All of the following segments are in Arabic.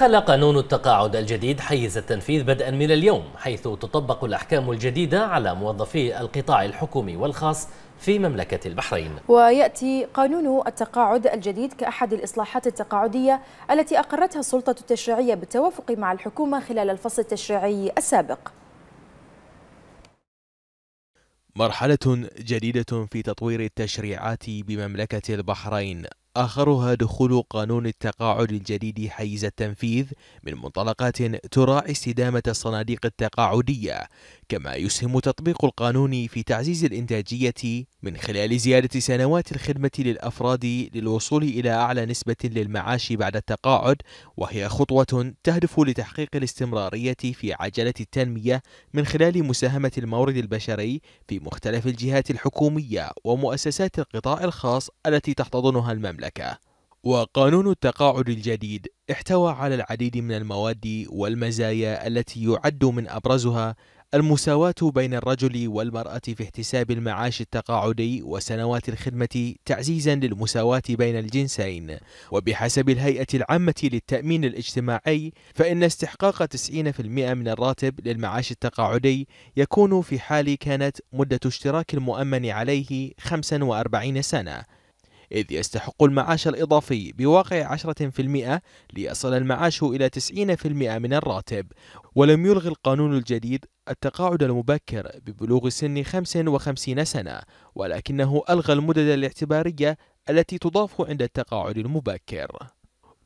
دخل قانون التقاعد الجديد حيز التنفيذ بدءا من اليوم حيث تطبق الأحكام الجديدة على موظفي القطاع الحكومي والخاص في مملكة البحرين ويأتي قانون التقاعد الجديد كأحد الإصلاحات التقاعدية التي أقرتها السلطة التشريعية بالتوافق مع الحكومة خلال الفصل التشريعي السابق مرحلة جديدة في تطوير التشريعات بمملكة البحرين آخرها دخول قانون التقاعد الجديد حيز التنفيذ من منطلقات تراعي استدامة الصناديق التقاعدية كما يسهم تطبيق القانون في تعزيز الإنتاجية من خلال زيادة سنوات الخدمة للأفراد للوصول إلى أعلى نسبة للمعاش بعد التقاعد وهي خطوة تهدف لتحقيق الاستمرارية في عجلة التنمية من خلال مساهمة المورد البشري في مختلف الجهات الحكومية ومؤسسات القطاع الخاص التي تحتضنها المملكة وقانون التقاعد الجديد احتوى على العديد من المواد والمزايا التي يعد من ابرزها المساواة بين الرجل والمرأة في احتساب المعاش التقاعدي وسنوات الخدمة تعزيزا للمساواة بين الجنسين وبحسب الهيئة العامة للتأمين الاجتماعي فإن استحقاق 90% من الراتب للمعاش التقاعدي يكون في حال كانت مدة اشتراك المؤمن عليه 45 سنة إذ يستحق المعاش الإضافي بواقع 10% ليصل المعاش إلى 90% من الراتب ولم يلغي القانون الجديد التقاعد المبكر ببلوغ سن 55 سنة ولكنه ألغى المدد الاعتبارية التي تضاف عند التقاعد المبكر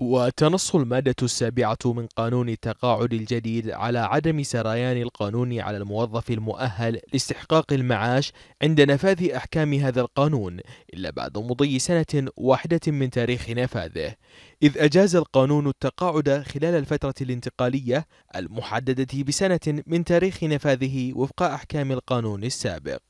وتنص المادة السابعة من قانون التقاعد الجديد على عدم سريان القانون على الموظف المؤهل لاستحقاق المعاش عند نفاذ أحكام هذا القانون إلا بعد مضي سنة واحدة من تاريخ نفاذه إذ أجاز القانون التقاعد خلال الفترة الانتقالية المحددة بسنة من تاريخ نفاذه وفق أحكام القانون السابق